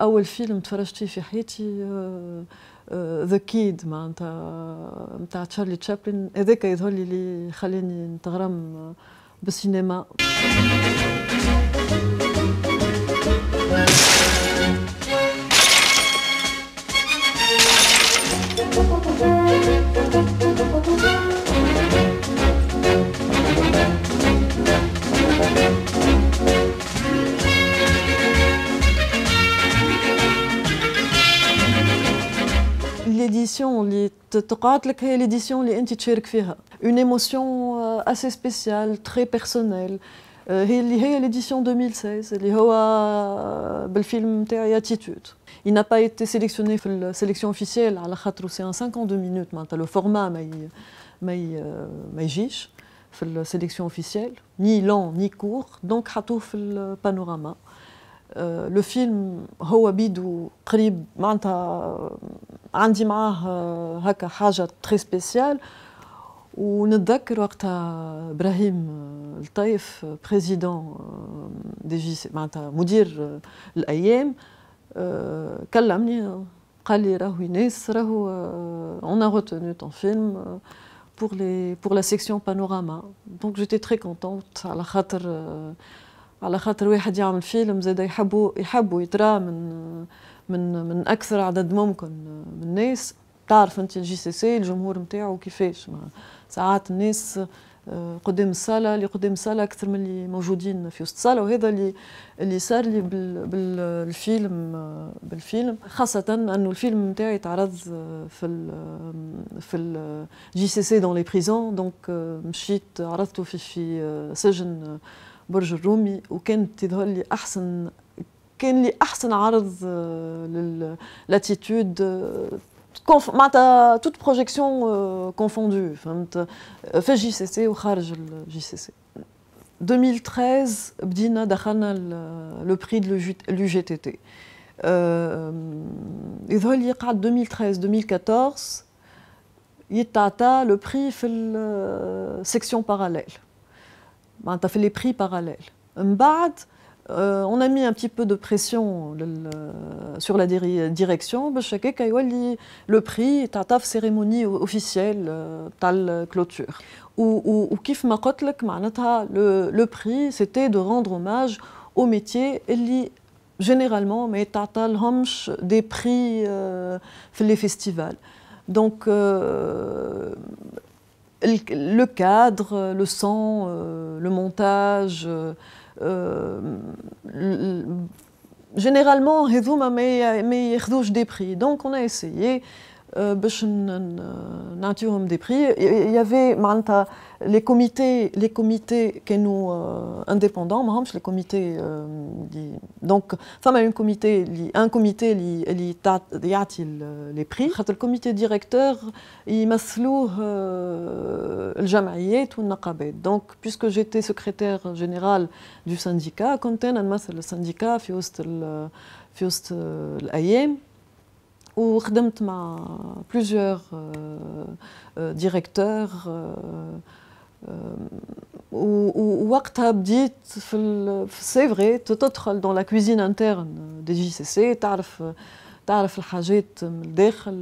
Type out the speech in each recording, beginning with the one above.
اول فيلم تفرجت فيه في حياتي ذا آه، كيد آه، معناتها نتاع تشارلي تشابلن هذاك يظهر لي اللي خلاني نتغرم بالسينما l'édition, une émotion euh, assez spéciale, très personnelle. Euh, il est à l'édition 2016, euh, ben, le film Attitude. Il n'a pas été sélectionné pour la sélection officielle, à la c'est un 52 minutes, le format mais pour la sélection officielle, ni long ni court, donc dans le panorama. Le film, il y a عندي معاه آه، هكا حاجه تري سبيسيال ونتذكر وقتها ابراهيم الطيف بريزيدون دي جي معناتها مدير آه، الايام آه، كلمني قال لي راهو يناس راهو اون ا روتوني طون فيلم pour, les, pour la section panorama. Donc j'étais très contente على خاطر على خاطر واحد يعمل فيلم زاد يحبوا يحبوا يترى من من من اكثر عدد ممكن من الناس تعرف انت الجي سي سي الجمهور نتاعو كيفاش ساعات الناس آه، قدام الصاله اللي قدام الصاله اكثر من اللي موجودين في وسط الصاله وهذا اللي اللي صار لي بالفيلم آه، بالفيلم خاصه انه الفيلم نتاعي تعرض آه، في الـ في الجي سي سي دون لي بريزون دونك مشيت عرضته في في سجن برج الرومي وكانت تظهر لي احسن Il y a une autre attitude. Toutes les projections confondues. JCC JCC. 2013, il a le prix de l'UGTT. En 2013-2014, le prix fait section parallèle. Il a les prix parallèles. En euh, on a mis un petit peu de pression sur la direction. Le prix, la cérémonie officielle, euh, tal clôture. Ou, le, le prix, c'était de rendre hommage au métier généralement, mais des prix euh, les festivals. Donc, le cadre, le son, le montage, euh, généralement, mais ils des prix. Donc, on a essayé euh, euh des prix. Il y avait Malta, les comités, les comités qui nous euh, indépendants, les comités euh, donc, femme a un comité, un comité qui يعطي euh, les prix. Le comité directeur, il euh, le et les le Donc, puisque j'étais secrétaire général du syndicat, quand le syndicat, في وسط في وسط où ma plusieurs euh, directeurs ووقتها بديت في في فغي تدخل دون لا كوزين انترن دي جي سي سي تعرف تعرف الحاجات من الداخل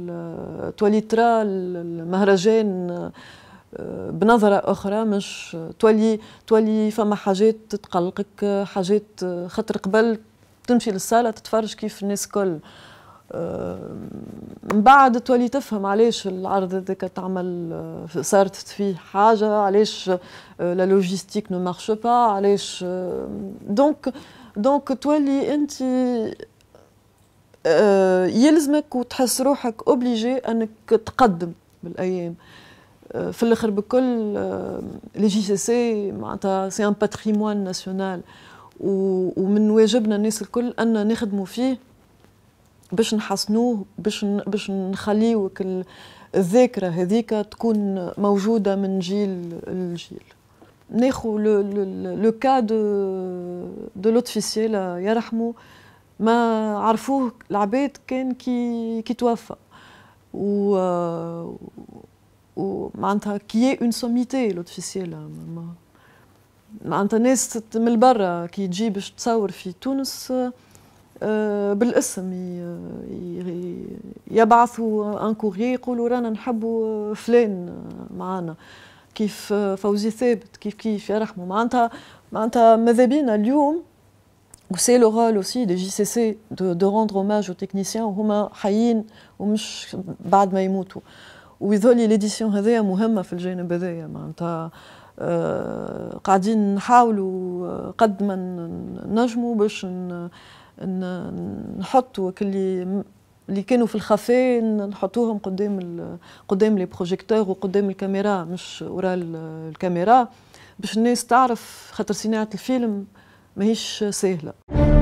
ترى المهرجان بنظرة أخرى مش تولي تولي فما حاجات تقلقك حاجات خاطر قبل تمشي للصالة تتفرج كيف الناس كل من بعد تولي تفهم علاش العرض هذاك تعمل صارت فيه حاجه علاش لا لوجيستيك نو مارش با علاش دونك دونك تولي انت آه، يلزمك وتحس روحك اوبليجي انك تقدم بالايام آه، في الاخر بكل آه، لي جي سي سي معناتها سي ان باتريمون ناسيونال ومن واجبنا الناس الكل ان نخدموا فيه باش نحسنوه باش باش نخليوك الذاكره هذيك تكون موجوده من جيل لجيل ناخو لو كا دو دو لوتفيسيل الله ما عرفوه العباد كان كي كي توفى و معناتها كي اون سوميتي لوتفيسيل معناتها ناس من برا كي تجي باش تصور في تونس آه، بالاسم يبعثوا ان كوريي يقولوا رانا نحبوا فلان آه، معانا كيف فوزي ثابت كيف كيف يرحمه معناتها معناتها ماذا بينا اليوم وسي لو رول اوسي دي جي سي سي دو, دو روندر اوماج او تكنيسيان وهما حيين ومش بعد ما يموتوا ويظل ليديسيون هذايا مهمه في الجانب هذايا معناتها آه، قاعدين نحاولوا قد ما نجموا باش نحطوا اللي اللي كانوا في الخفاء نحطوهم قدام قدام لي بروجيكتور وقدام الكاميرا مش وراء الكاميرا باش الناس تعرف خاطر صناعه الفيلم ماهيش سهله